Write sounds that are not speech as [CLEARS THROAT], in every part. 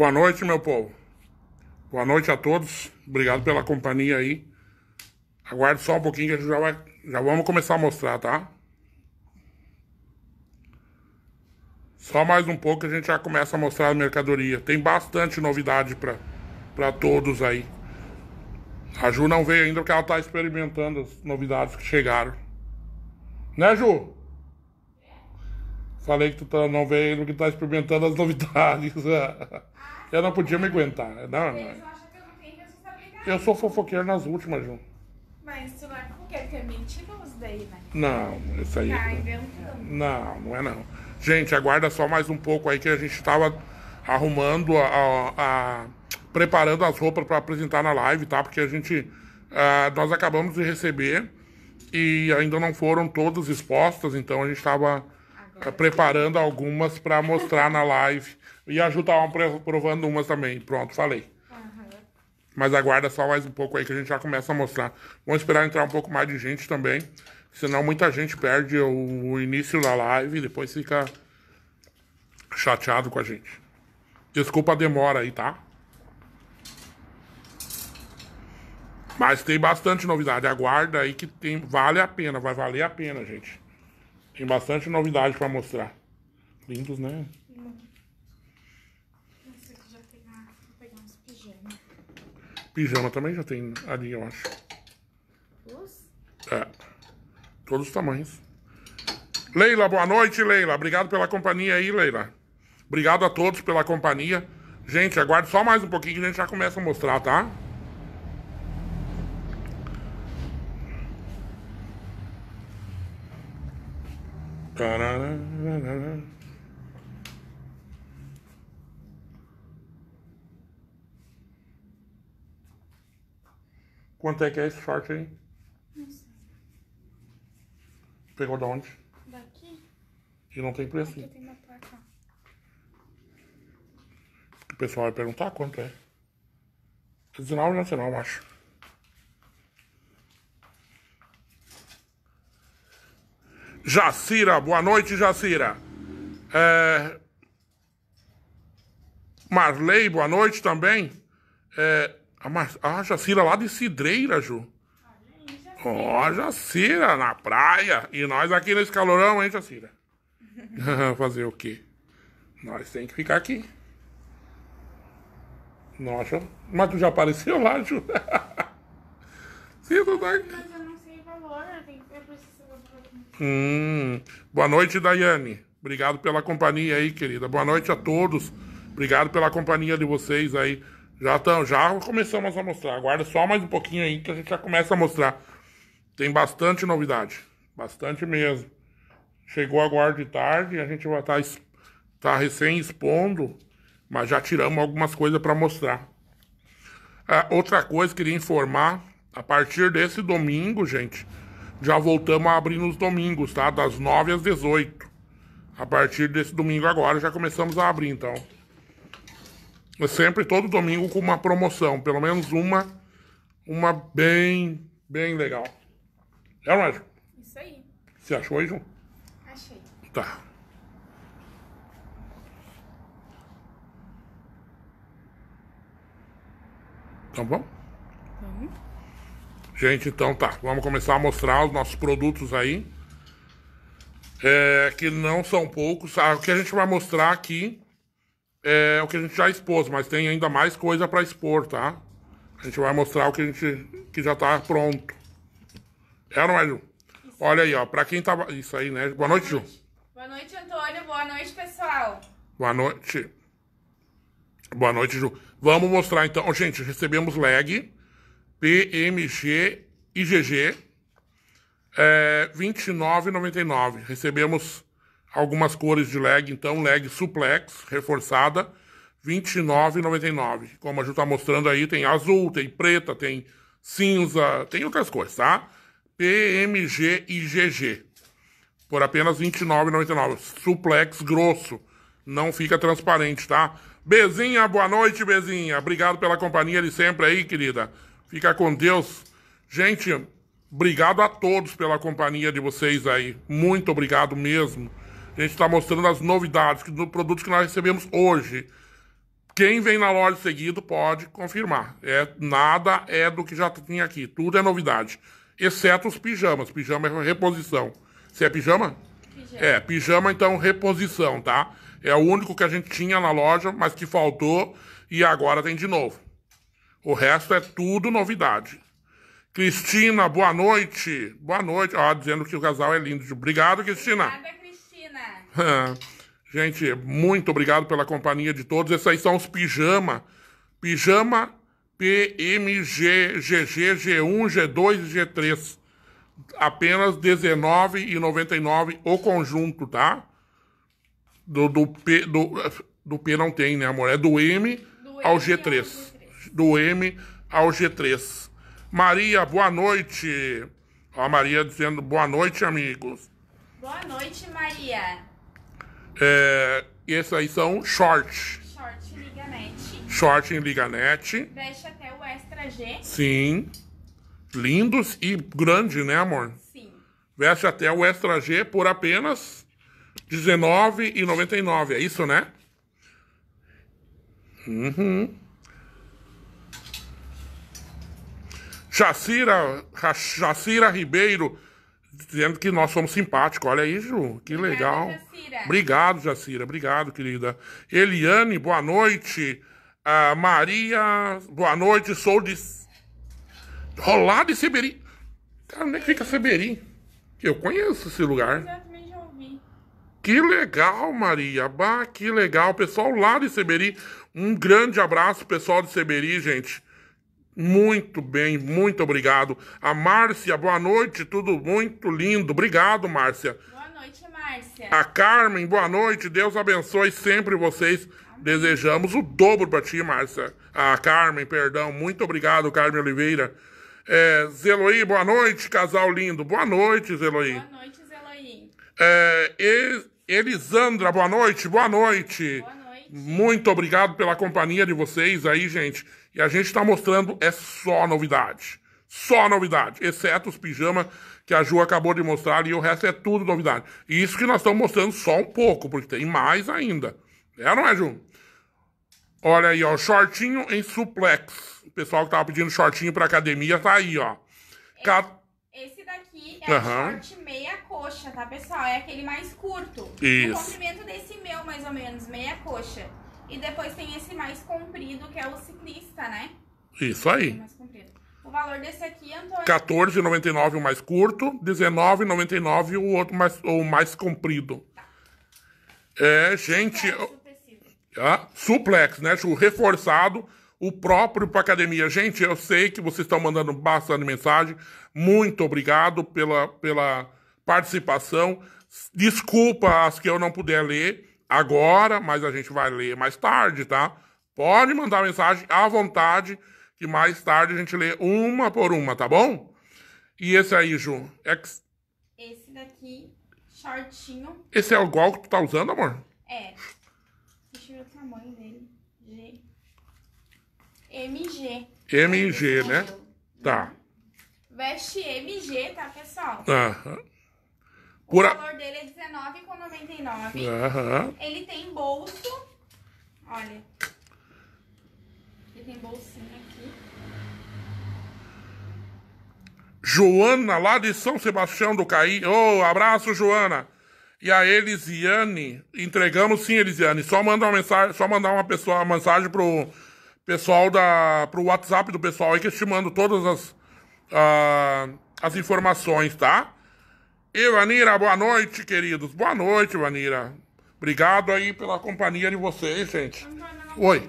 Boa noite, meu povo. Boa noite a todos. Obrigado pela companhia aí. Aguarde só um pouquinho que a gente já vai. Já vamos começar a mostrar, tá? Só mais um pouco que a gente já começa a mostrar a mercadoria. Tem bastante novidade para todos aí. A Ju não veio ainda porque ela tá experimentando as novidades que chegaram. Né, Ju? Falei que tu tá, não veio ainda porque tá experimentando as novidades. [LAUGHS] Eu não podia me aguentar. Né? Não, não. Eu, eu sou fofoqueiro nas últimas, Ju. Mas tu não é fofoqueiro, tu é mentiroso daí, né? Não, isso aí. Tá inventando. Não, não é não. Gente, aguarda só mais um pouco aí que a gente tava arrumando a, a, a preparando as roupas para apresentar na live, tá? Porque a gente. Uh, nós acabamos de receber e ainda não foram todas expostas, então a gente estava Tá preparando algumas para mostrar na live. E a Ju tava provando umas também. Pronto, falei. Mas aguarda só mais um pouco aí que a gente já começa a mostrar. Vamos esperar entrar um pouco mais de gente também. Senão muita gente perde o, início da live e depois fica chateado com a gente. Desculpa a demora aí, tá? Mas tem bastante novidade. Aguarda aí que tem, vale a pena, vai valer a pena, gente. Tem bastante novidade para mostrar. Lindos, né? Não. já tem Vou pegar uns pijama. Pijama também já tem ali, eu acho. Os? É. Todos os tamanhos. Leila, boa noite, Leila. Obrigado pela companhia aí, Leila. Obrigado a todos pela companhia. Gente, aguarde só mais um pouquinho que a gente já começa a mostrar, tá? Quanto é que é esse short aí? Não sei. Pegou de onde? Daqui. E não tem preço. Aqui tem uma placa. O pessoal vai perguntar quanto é. 19,99, eu acho. Jacira, boa noite, Jacira. É... Marley, boa noite também. É... A, Mar... Ah, Jacira lá de Cidreira, Ju. Ó, oh, Jacira, na praia. E nós aqui nesse calorão, hein, Jacira? [LAUGHS] Fazer o quê? Nós tem que ficar aqui. Nossa, mas tu já apareceu lá, Ju? [LAUGHS] Sim, tu tá aqui. Mas eu não sei o valor, eu tenho que Hum. Boa noite, Daiane. Obrigado pela companhia aí, querida. Boa noite a todos. Obrigado pela companhia de vocês aí. Já, tão, já começamos a mostrar. Aguarda só mais um pouquinho aí que a gente já começa a mostrar. Tem bastante novidade. Bastante mesmo. Chegou agora de tarde, a gente vai estar tá, tá recém expondo, mas já tiramos algumas coisas para mostrar. Ah, outra coisa, queria informar, a partir desse domingo, gente, já voltamos a abrir nos domingos, tá? Das 9 às 18. A partir desse domingo agora já começamos a abrir, então. É sempre todo domingo com uma promoção, pelo menos uma, uma bem, bem legal. É, Mágico? Isso aí. Você achou aí, João? Achei. Tá. Tá então, bom? Gente, então tá, vamos começar a mostrar os nossos produtos aí. É, que não são poucos. Ah, o que a gente vai mostrar aqui é o que a gente já expôs, mas tem ainda mais coisa para expor, tá? A gente vai mostrar o que a gente que já tá pronto. É, não é, Ju? Olha aí, ó, pra quem tava... Isso aí, né? Boa noite, Ju. Boa noite, Antônio. Boa noite, pessoal. Boa noite. Boa noite, Ju. Vamos mostrar, então. Gente, recebemos lag. PMG IGG é, 29,99. Recebemos algumas cores de leg, então leg suplex reforçada 29,99. Como a gente está mostrando aí, tem azul, tem preta, tem cinza, tem outras cores, tá? PMG IGG por apenas 29,99. Suplex grosso, não fica transparente, tá? Bezinha, boa noite, Bezinha. Obrigado pela companhia de sempre aí, querida. Fica com Deus. Gente, obrigado a todos pela companhia de vocês aí. Muito obrigado mesmo. A gente está mostrando as novidades do produto que nós recebemos hoje. Quem vem na loja seguido pode confirmar. É, nada é do que já tinha aqui. Tudo é novidade. Exceto os pijamas. Pijama é reposição. Você é pijama? pijama? É, pijama então reposição, tá? É o único que a gente tinha na loja, mas que faltou e agora tem de novo. O resto é tudo novidade. Cristina, boa noite. Boa noite. Ó, dizendo que o casal é lindo. Obrigado, Cristina. Obrigada, Cristina. [LAUGHS] Gente, muito obrigado pela companhia de todos. Esses aí são os pijama. Pijama PMG, GG, G1, G2 e G3. Apenas R$19,99 o conjunto, tá? Do, do, P, do, do P não tem, né, amor? É do M, do ao M G3 do M ao G3. Maria, boa noite. a Maria dizendo boa noite, amigos. Boa noite, Maria. É, esses aí são short. Short em net Short em net Veste até o Extra G. Sim. Lindos e grande, né, amor? Sim. Veste até o Extra G por apenas R$19,99. É isso, né? Uhum. Jacira, Jacira Ribeiro dizendo que nós somos simpáticos. Olha aí, Ju, que legal. Jacira. Obrigado, Jacira. Obrigado, querida. Eliane, boa noite. Uh, Maria, boa noite. Sou de Rolado e Seberi. Cara, onde é que fica Seberi? Eu conheço esse lugar. já ouvi. Que legal, Maria. Bah, que legal. Pessoal lá de Seberi, um grande abraço, pessoal de Seberi, gente. Muito bem, muito obrigado. A Márcia, boa noite, tudo muito lindo. Obrigado, Márcia. Boa noite, Márcia. A Carmen, boa noite. Deus abençoe sempre vocês. Amém. Desejamos o dobro para ti, Márcia. A Carmen, perdão. Muito obrigado, Carmen Oliveira. É, Zeloí, boa noite, casal lindo. Boa noite, Zeloí. Boa noite, Zeloí. É, Elisandra, boa noite. Boa noite. Boa noite. Muito obrigado pela companhia de vocês aí, gente. E a gente está mostrando é só novidade. Só novidade, exceto os pijamas que a Ju acabou de mostrar e o resto é tudo novidade. E isso que nós estamos mostrando só um pouco, porque tem mais ainda. É não é, Ju? Olha aí, ó, shortinho em suplex. O pessoal que tava pedindo shortinho pra academia tá aí, ó. Esse, esse daqui é uhum. short meia coxa, tá, pessoal? É aquele mais curto. Isso. O comprimento desse meu, mais ou menos, meia coxa. E depois tem esse mais comprido, que é o ciclista, né? Isso aí. O, o valor desse aqui, Antônio... 14,99 o mais curto, 19,99 o outro mais, o mais comprido. Tá. É, gente... Ah, suplex, né? O reforçado, o próprio para academia. Gente, eu sei que vocês estão mandando bastante mensagem. Muito obrigado pela, pela participação. Desculpa as que eu não puder ler agora, mas a gente vai ler mais tarde, tá? Pode mandar mensagem à vontade, que mais tarde a gente lê uma por uma, tá bom? E esse aí, Ju? É que... Esse daqui, shortinho. Esse é igual que tu tá usando, amor? É. Deixa eu ver o tamanho dele. G. MG. MG, né? né? Tá. Veste MG, tá, pessoal? Aham. O valor dele é R$19,99. Uhum. Ele tem bolso. Olha. Ele tem bolsinho aqui. Joana, lá de São Sebastião do Caí. Ô, oh, abraço, Joana. E a Elisiane, entregamos sim, Elisiane. Só mandar uma mensagem, só mandar uma pessoa, uma mensagem pro pessoal da pro WhatsApp do pessoal aí que eu te mando todas as uh, as informações, tá? Ivanira, boa noite, queridos. Boa noite, Ivanira. Obrigado aí pela companhia de vocês, gente. Oi.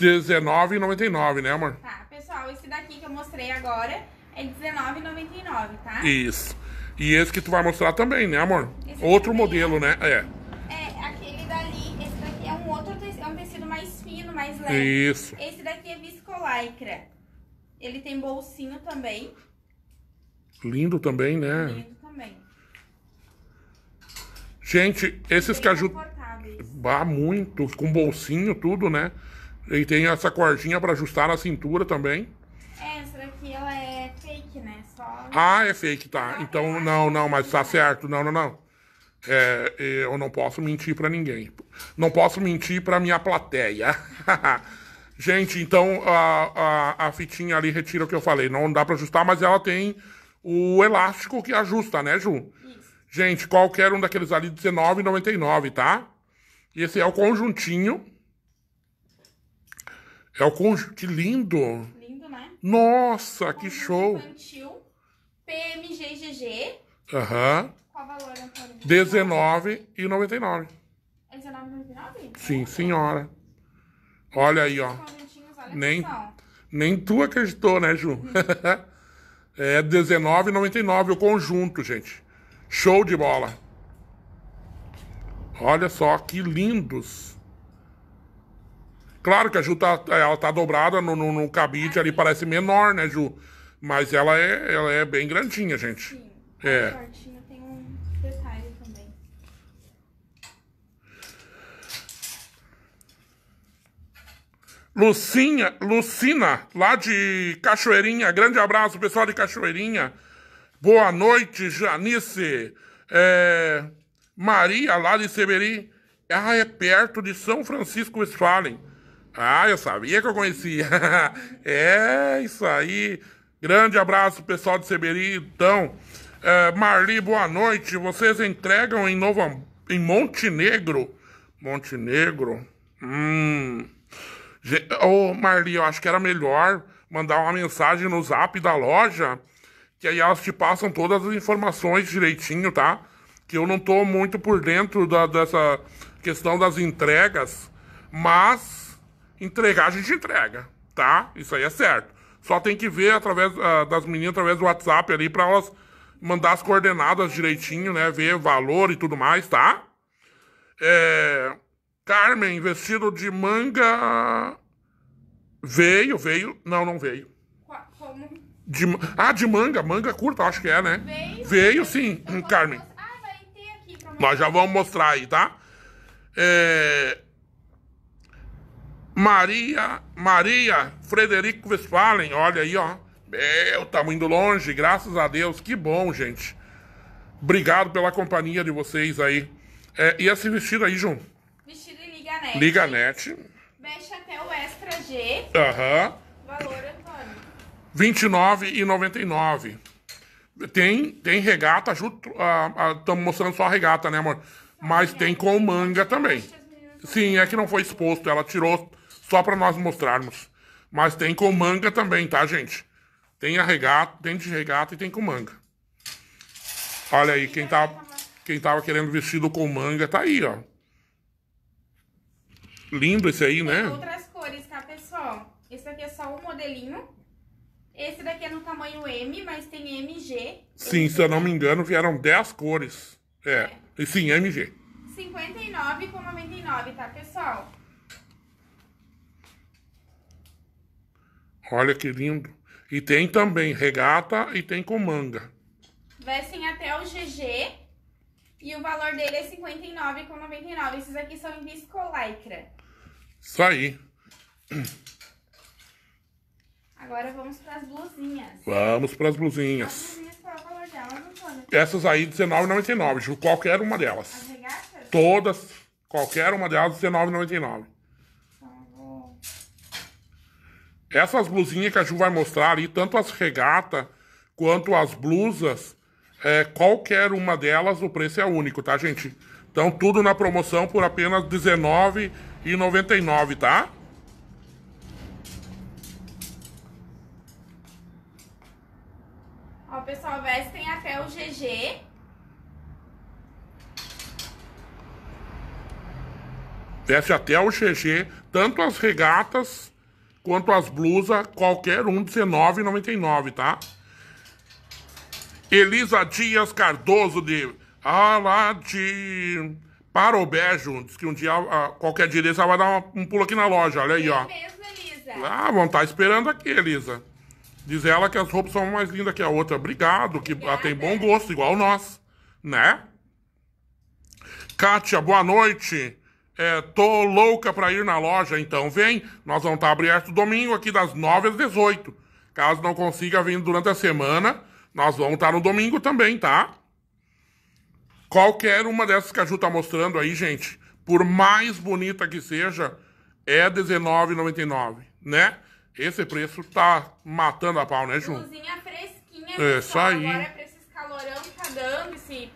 R$19,99, né, amor? Tá, pessoal, esse daqui que eu mostrei agora é R$19,99, tá? Isso. E esse que tu vai mostrar também, né, amor? Esse outro é modelo, é... né? É. É, aquele dali, esse daqui é um outro tecido, é um tecido mais fino, mais leve. Isso. Esse daqui é viscolaicra. Ele tem bolsinho também. Lindo também, né? Lindo também. Gente, esses Bem ajudam Bah, muito. Com bolsinho, tudo, né? E tem essa cordinha para ajustar na cintura também. É, essa daqui, ela é fake, né? Só... Ah, é fake, tá. Então, não, não, mas tá né? certo. Não, não, não. É, é eu não posso mentir para ninguém. Não posso mentir para minha plateia. [LAUGHS] Gente, então a, a, a fitinha ali retira o que eu falei. Não dá para ajustar, mas ela tem o elástico que ajusta, né, Ju? Isso. Gente, qualquer um daqueles ali, R$19,99, tá? E esse é o conjuntinho. É o conjunto. Que lindo! Lindo, né? Nossa, que show! Infantil, PMGGG. Aham. Uhum. Qual valor, Antônio? R$19,99. É R$19,99? Sim, senhora. Olha aí, ó. Nem, nem tu acreditou, né, Ju? Uhum. [LAUGHS] É R$19,99 o conjunto, gente. Show de bola. Olha só que lindos. Claro que a Ju tá, ela tá dobrada no, no, no cabide ali, parece menor, né, Ju? Mas ela é, ela é bem grandinha, gente. Sim, é. Shortinho Lucinha, Lucina, lá de Cachoeirinha, grande abraço, pessoal de Cachoeirinha. Boa noite, Janice. É, Maria, lá de Seberi. Ah, é perto de São Francisco Westphalen. Ah, eu sabia que eu conhecia. [LAUGHS] é, isso aí. Grande abraço, pessoal de Seberi. Então, é, Marli, boa noite. Vocês entregam em, Novo, em Montenegro? Montenegro? Hum. Ô, Marli, eu acho que era melhor mandar uma mensagem no zap da loja, que aí elas te passam todas as informações direitinho, tá? Que eu não tô muito por dentro da, dessa questão das entregas, mas entregar a gente entrega, tá? Isso aí é certo. Só tem que ver através uh, das meninas, através do WhatsApp ali, pra elas mandar as coordenadas direitinho, né? Ver valor e tudo mais, tá? É... Carmen, vestido de manga. Veio, veio. Não, não veio. Como? De, ah, de manga, manga curta, acho que é, né? Veio, veio sim, eu Carmen. Posso... Ah, vai ter aqui pra Nós já vamos mostrar aí, tá? É... Maria, Maria Frederico Westphalen, olha aí, ó. Meu, estamos indo longe, graças a Deus. Que bom, gente. Obrigado pela companhia de vocês aí. É, e esse vestido aí, João, Liga Net. Mexe até o Extra G. Aham. Uhum. Valor, Antônio. R$29,99. Tem, tem regata, estamos ah, mostrando só a regata, né, amor? Mas tem com manga também. Sim, é que não foi exposto, ela tirou só para nós mostrarmos. Mas tem com manga também, tá, gente? Tem a regata, tem de regata e tem com manga. Olha aí, quem tá quem tava querendo vestido com manga, tá aí, ó. Lindo esse aí, tem né? outras cores, tá, pessoal? Esse aqui é só um modelinho. Esse daqui é no tamanho M, mas tem MG. Sim, esse se eu não me engano, vieram 10 cores. É, é. sim, MG. 59,99, tá, pessoal? Olha que lindo. E tem também regata e tem com manga. Vestem até o GG. E o valor dele é R$ 59,99. Esses aqui são em viscolaicra. Isso aí. Agora vamos para as blusinhas. Vamos para as blusinhas. As blusinhas delas, né? Essas aí, R$19,99, Ju. Qualquer uma delas. As regatas? Todas. Qualquer uma delas, R$19,99. Então, tá Essas blusinhas que a Ju vai mostrar ali, tanto as regatas quanto as blusas, é, qualquer uma delas, o preço é único, tá, gente? Então, tudo na promoção por apenas R$19,99 e 99, tá? Ó, pessoal, vestem até o GG. Veste até o GG, tanto as regatas quanto as blusas, qualquer um, R$19,99, tá? Elisa Dias Cardoso de... Ah lá de para o Bejo, diz que um dia, qualquer dia, desse, ela vai dar um pulo aqui na loja, olha aí, é ó. Mesmo, Elisa. Ah, vão estar tá esperando aqui, Elisa. Diz ela que as roupas são mais lindas que a outra. Obrigado, que Obrigada. ela tem bom gosto, igual nós, né? Kátia, boa noite. É, tô louca pra ir na loja, então vem. Nós vamos tá estar aberto domingo aqui das 9 às 18. Caso não consiga vir durante a semana, nós vamos estar tá no domingo também, tá? Qualquer uma dessas que a Ju tá mostrando aí, gente, por mais bonita que seja, é R$19,99, né? Esse preço tá matando a pau, né, Ju? Blusinha fresquinha. É, isso aí. Agora pra esses calorão que tá dando, esse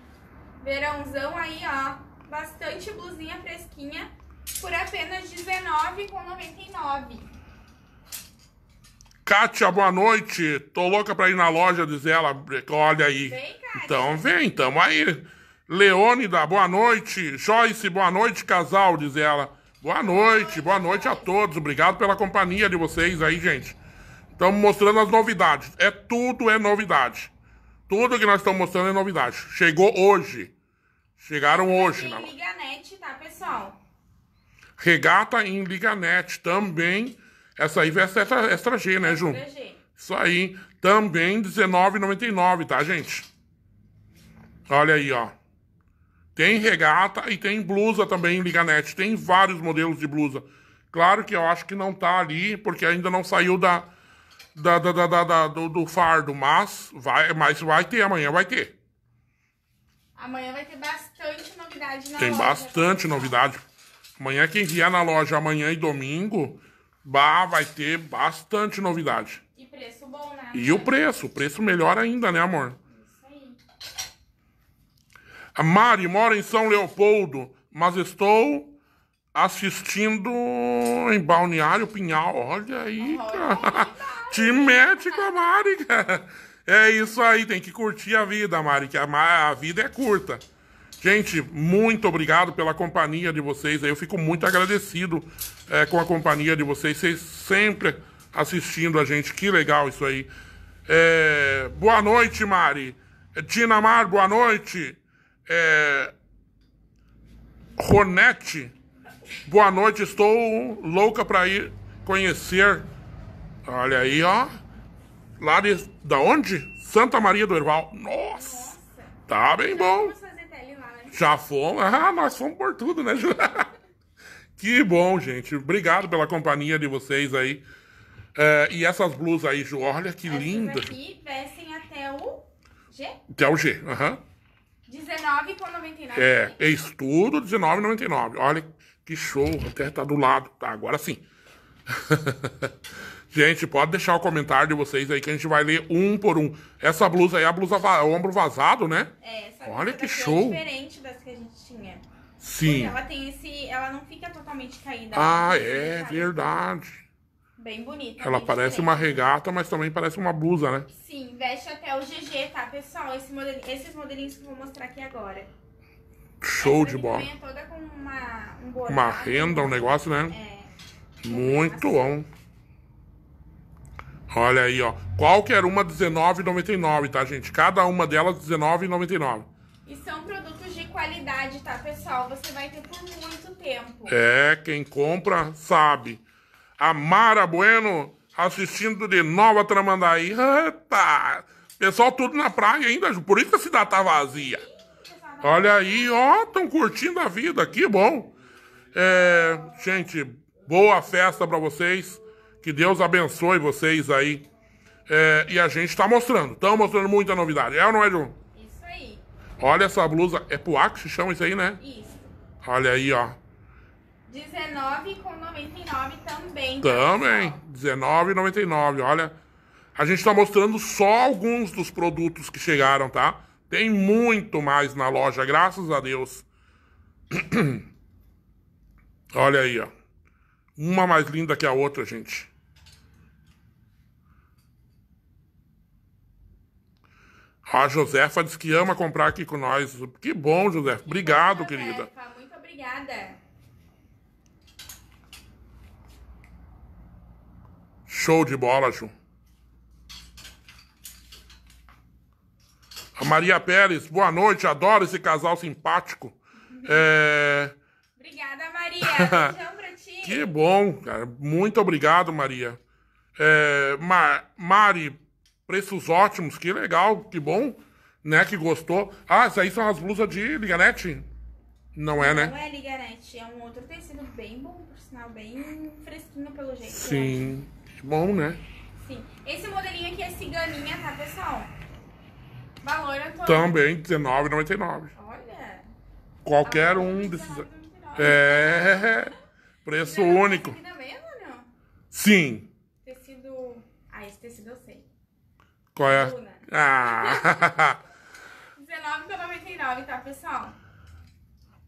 verãozão aí, ó. Bastante blusinha fresquinha por apenas R$19,99. Kátia, boa noite. Tô louca pra ir na loja, diz ela. Olha aí. Vem, Kátia. Então vem, tamo aí. Leônida, boa noite. Joyce, boa noite, casal, diz ela. Boa noite, boa noite a todos. Obrigado pela companhia de vocês aí, gente. Estamos mostrando as novidades. É tudo é novidade. Tudo que nós estamos mostrando é novidade. Chegou hoje. Chegaram tá hoje. Em net, tá, pessoal? Regata em net também. Essa aí vai ser extra, extra G, né, Ju? Extra G. Isso aí. Também R$19,99, tá, gente? Olha aí, ó. Tem regata e tem blusa também, Liganete. Tem vários modelos de blusa. Claro que eu acho que não tá ali, porque ainda não saiu da, da, da, da, da do, do, fardo, mas vai, mas vai ter, amanhã vai ter. Amanhã vai ter bastante novidade na Tem loja. bastante novidade. Amanhã, quem vier na loja amanhã e domingo, bah, vai ter bastante novidade. E preço bom, né? E o preço, o preço melhor ainda, né, amor? A Mari mora em São Leopoldo, mas estou assistindo em Balneário Pinhal. Olha aí, cara. [LAUGHS] Te mete com a Mari, cara. É isso aí, tem que curtir a vida, Mari, que a, vida é curta. Gente, muito obrigado pela companhia de vocês. Eu fico muito agradecido é, com a companhia de vocês. Vocês sempre assistindo a gente. Que legal isso aí. É, boa noite, Mari. Tina Mar, boa noite. É... Ronete, boa noite, estou louca para ir conhecer. Olha aí, ó. Lá de, da onde? Santa Maria do Herval. Nossa, Nossa. tá bem bom. Né? Já fomos. Ah, nós fomos por tudo, né, [LAUGHS] Que bom, gente. Obrigado pela companhia de vocês aí. É, e essas blusas aí, Ju, olha que essas linda. Aqui vestem até o G. Até o G, aham. Uhum. R$19,99. É, isso tudo R$19,99. Olha que show, até tá do lado. Tá, agora sim. [LAUGHS] gente, pode deixar o comentário de vocês aí que a gente vai ler um por um. Essa blusa aí é a blusa o ombro vazado, né? É, essa Olha que é show. é diferente das que a gente tinha. Sim. Porque ela tem esse. Ela não fica totalmente caída. Ah, é, é verdade. Bem bonita. Ela bem parece diferente. uma regata, mas também parece uma blusa, né? Sim, veste até o GG, tá, pessoal? Esse Esses modelinhos que eu vou mostrar aqui agora. Show de bola. É toda com uma, um uma renda, um negócio, né? É. Muito bom. Olha aí, ó. Qualquer uma R$19,99, tá, gente? Cada uma delas R$19,99. E são produtos de qualidade, tá, pessoal? Você vai ter por muito tempo. É, quem compra sabe. A Mara Bueno assistindo de Nova Tramandaí. Eita! Pessoal tudo na praia ainda, por isso que a cidade tá vazia. Olha aí, ó, tão curtindo a vida, que bom. É, gente, boa festa para vocês. Que Deus abençoe vocês aí. É, e a gente tá mostrando, estão mostrando muita novidade. É ou não é, Ju? Isso aí. Olha essa blusa, é puá que se chama isso aí, né? Isso. Olha aí, ó. R$19,99 também. Tá, também, R$19,99, olha. A gente está mostrando só alguns dos produtos que chegaram, tá? Tem muito mais na loja, graças a Deus. [CLEARS THROAT] olha aí, ó. Uma mais linda que a outra, gente. A Josefa diz que ama comprar aqui com nós. Que bom, Josefa. Obrigado, Josefa. querida. Muito obrigada. Show de bola, Ju. A Maria Pérez, boa noite, adoro esse casal simpático. É... Obrigada, Maria. [LAUGHS] Beijão pra ti. Que bom, cara. Muito obrigado, Maria. É... Ma... Mari, preços ótimos, que legal, que bom, né? Que gostou. Ah, isso aí são as blusas de Liganete? Não é, né? Não é Liganete, é um outro tecido bem bom, por sinal, bem fresquinho pelo jeito. Sim. Bom, né? Sim. Esse modelinho aqui é ciganinha, tá, pessoal? Valor é todo. Também, R$19,99. Olha. Qualquer tá um desses... É... Preço único. Aqui também, Antônio? Sim. Tecido... Ah, esse tecido eu sei. Qual é? Luna. Ah... [LAUGHS] R$19,99, tá, pessoal?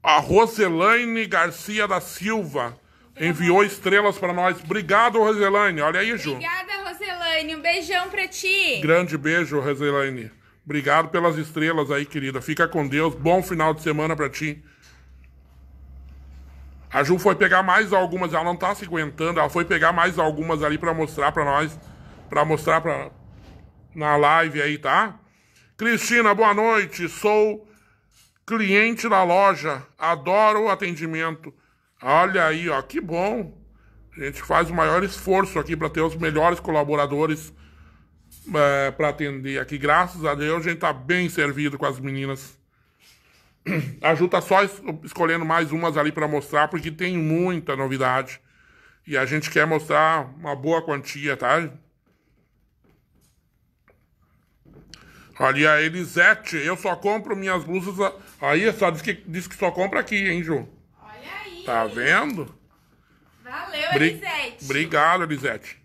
A Roselaine Garcia da Silva Enviou estrelas para nós. Obrigado, Roselaine. Olha aí, Ju. Obrigada, Roselaine. Um beijão para ti. Grande beijo, Roselaine. Obrigado pelas estrelas aí, querida. Fica com Deus. Bom final de semana para ti. A Ju foi pegar mais algumas, ela não tá se aguentando, ela foi pegar mais algumas ali para mostrar para nós, para mostrar para na live aí, tá? Cristina, boa noite. Sou cliente da loja, adoro o atendimento. Olha aí, ó, que bom. A gente faz o maior esforço aqui para ter os melhores colaboradores é, para atender aqui. Graças a Deus, a gente tá bem servido com as meninas. A Ju tá só es escolhendo mais umas ali para mostrar, porque tem muita novidade. E a gente quer mostrar uma boa quantia, tá? Olha, a Elisete, eu só compro minhas blusas. Aí, só diz que, diz que só compra aqui, hein, Ju? Tá vendo? Valeu, Bri Elisete. Obrigado, Elisete.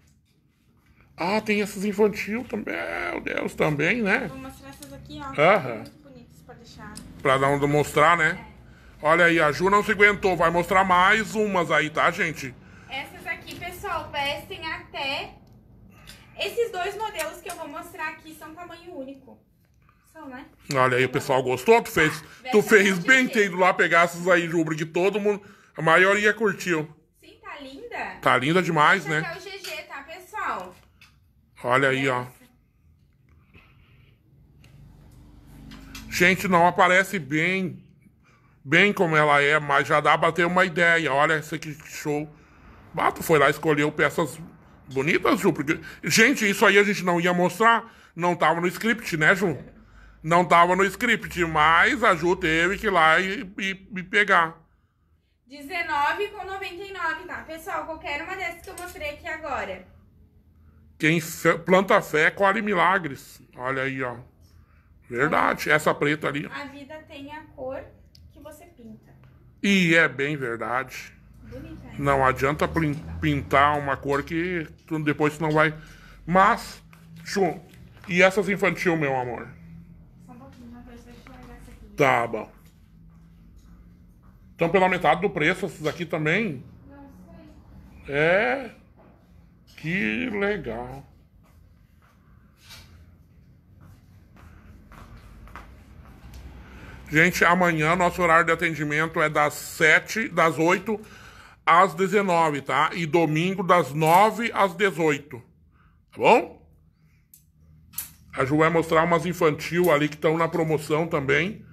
Ah, tem essas infantil também. Meu Deus, também, né? Vou mostrar essas aqui, ó. Aham. Muito bonitas pra deixar. Pra dar um mostrar, né? É. Olha aí, a Ju não se aguentou. Vai mostrar mais umas aí, tá, gente? Essas aqui, pessoal, vestem até... Esses dois modelos que eu vou mostrar aqui são tamanho único. São, né? Olha aí, o pessoal gostou? Tu fez, ah, tu fez bem ter ido lá pegar essas aí, Ju, porque todo mundo... A maioria curtiu. Sim, tá linda. Tá linda demais, Deixa né? É o GG, tá, pessoal? Olha aí, ó. Gente, não aparece bem, bem como ela é, mas já dá pra ter uma ideia. Olha esse aqui, show. Bato ah, foi lá, escolheu peças bonitas, Ju. Porque... Gente, isso aí a gente não ia mostrar. Não tava no script, né, Ju? Não tava no script, mas a Ju teve que ir lá e, e, e pegar. R$19,99, tá? Pessoal, qualquer uma dessas que eu mostrei aqui agora. Quem planta fé, colhe milagres. Olha aí, ó. Verdade, essa preta ali. A vida tem a cor que você pinta. E é bem verdade. Bonita, hein? Não adianta pintar uma cor que depois não vai... Mas, chu e essas infantil, meu amor? Só um pouquinho, depois eu largar essa aqui. Tá bom. Estão pela metade do preço esses aqui também. É. Que legal. Gente, amanhã nosso horário de atendimento é das 7, das 8 às 19, tá? E domingo das 9 às 18. Tá bom? A Ju vai mostrar umas infantil ali que estão na promoção também.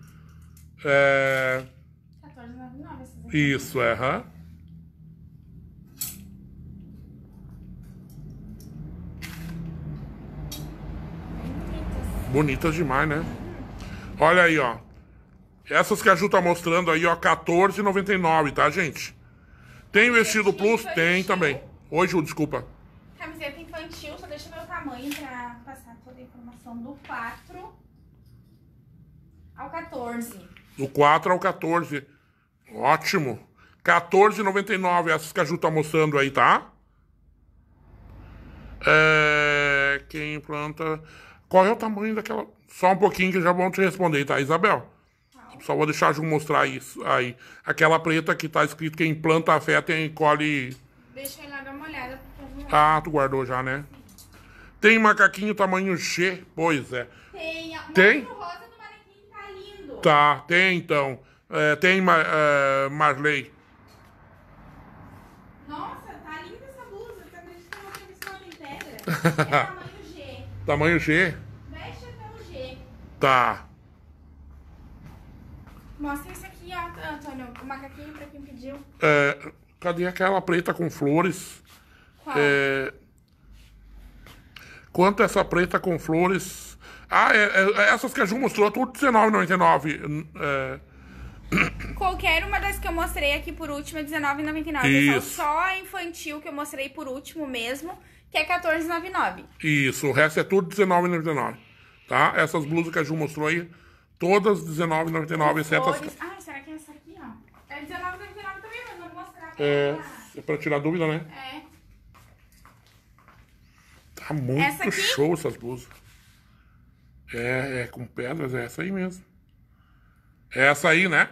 É... Isso, é. Uhum. Bonitas demais, né? Olha aí, ó. Essas que a Ju tá mostrando aí, ó, R$14,99, tá, gente? Tem o vestido plus? Infantil. Tem também. Oi, Ju, desculpa. Camiseta infantil, só deixa eu ver o tamanho pra passar toda a informação do 4 ao 14. Do 4 ao 14. Ótimo. 14,99 essas que a Ju tá mostrando aí, tá? É... Quem planta... Qual é o tamanho daquela... Só um pouquinho que já vão te responder, tá, Isabel? Só vou deixar a Ju mostrar isso aí. Aquela preta que tá escrito quem planta a fé tem colhe... Deixa eu ir lá dar uma olhada. Ah, tu guardou já, né? Tem macaquinho tamanho G? Pois é. Tem. Tem? Tá, tá, tem então. É, tem, Mar, uh, é, Marley. Nossa, tá linda essa blusa. Você acredita que eu vou ter visto em pedra? [LAUGHS] É tamanho G. Tamanho G? Veste até o G. Tá. Mostra isso aqui, ó, Antônio. O macaquinho pra quem pediu. É, cadê aquela preta com flores? Qual? É, quanto é essa preta com flores... Ah, é, é, essas que a Ju mostrou, tudo R$19,99. É, Qualquer uma das que eu mostrei aqui por último é R$19,99. Então, só a infantil que eu mostrei por último mesmo, que é R$14,99. Isso, o resto é tudo R$19,99. Tá? Essas blusas que a Ju mostrou aí, todas R$19,99, exceto as... Ah, será que é essa aqui, ó? É R$19,99 também, mas não vou mostrar pra É, é pra tirar dúvida, né? É. Tá muito essa show essas blusas. É, é com pedras, é essa aí mesmo. É essa aí, né?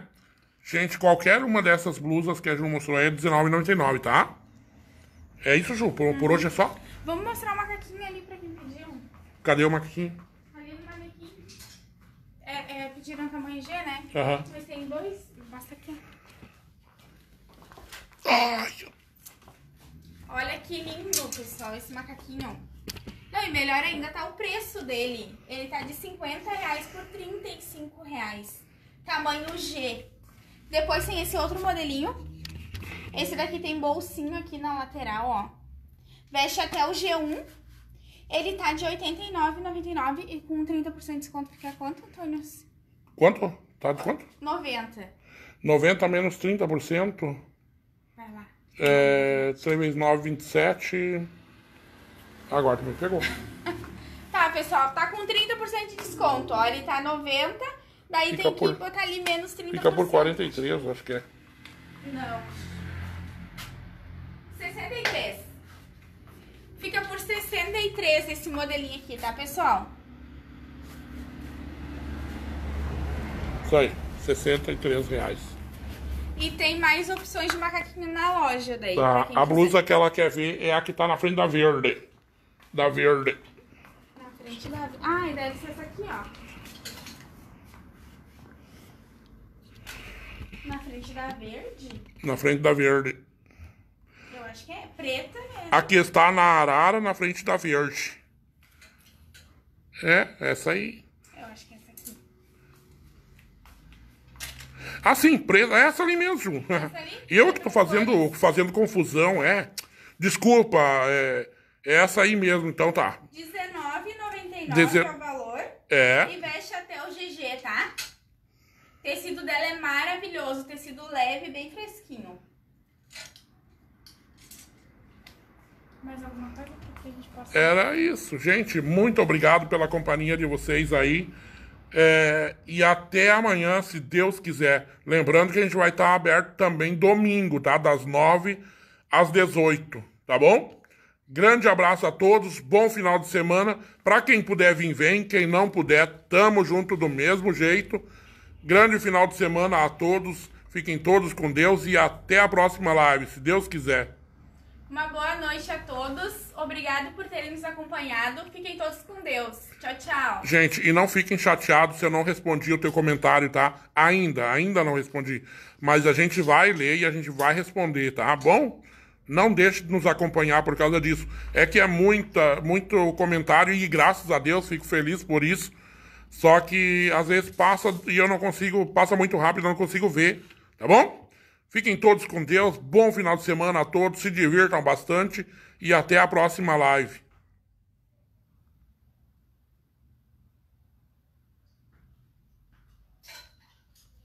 Gente, qualquer uma dessas blusas que a Ju mostrou aí é R$19,99, tá? É isso, Ju? Por, por hoje é só? Vamos mostrar o macaquinho ali pra quem pediu. Cadê o macaquinho? Ali no macaquinho É, é, pediram tamanho G, né? Aham. Mas tem dois. Basta aqui. Ai, Olha que lindo, pessoal, esse macaquinho. Não, e melhor ainda tá o preço dele. Ele tá de 50 reais por 35 reais tamanho G. Depois tem esse outro modelinho. Esse daqui tem bolsinho aqui na lateral, ó. Veste até o G1. Ele tá de R$ 89,99 e com 30% de desconto fica é quanto, Antônio? Quanto? Tá de quanto? 90. 90 menos 30%. Vai lá. É, 3 vezes 9, 27. Agora que me pegou. [LAUGHS] tá, pessoal, tá com 30% de desconto, ó. Ele tá 90 Daí fica tem por, que botar ali menos 30%. Fica por 43, acho que é. Não. 63. Fica por 63 esse modelinho aqui, tá, pessoal? Isso aí, 63 reais. E tem mais opções de macaquinho na loja daí. Tá, a blusa quiser. que ela quer ver é a que tá na frente da verde. Da verde. Na frente da... verde Ai, deve ser essa aqui, ó. frente da verde? Na frente da verde. Eu acho que é preta mesmo. Aqui está na arara, na frente da verde. É, essa aí. Eu acho que é essa aqui. Ah, sim, preta, é essa ali mesmo. Essa ali? [LAUGHS] Eu que tô fazendo, fazendo confusão, é. Desculpa, é, é essa aí mesmo, então tá. R$19,99 Deze... é o valor. É. E veste até o GG, tá? tecido dela é maravilhoso, tecido leve, bem fresquinho. Mais alguma coisa que a gente possa... Era isso, gente. Muito obrigado pela companhia de vocês aí. É, e até amanhã, se Deus quiser. Lembrando que a gente vai estar aberto também domingo, tá? Das 9 às 18, tá bom? Grande abraço a todos, bom final de semana. Para quem puder vir, vem. Quem não puder, tamo junto do mesmo jeito. Grande final de semana a todos. Fiquem todos com Deus e até a próxima live, se Deus quiser. Uma boa noite a todos. Obrigado por terem nos acompanhado. Fiquem todos com Deus. Tchau, tchau. Gente, e não fiquem chateados se eu não respondi o teu comentário, tá? Ainda, ainda não respondi. Mas a gente vai ler e a gente vai responder, tá bom? Não deixe de nos acompanhar por causa disso. É que é muita, muito comentário e graças a Deus fico feliz por isso. Só que às vezes passa e eu não consigo, passa muito rápido, eu não consigo ver, tá bom? Fiquem todos com Deus, bom final de semana a todos, se divirtam bastante e até a próxima live.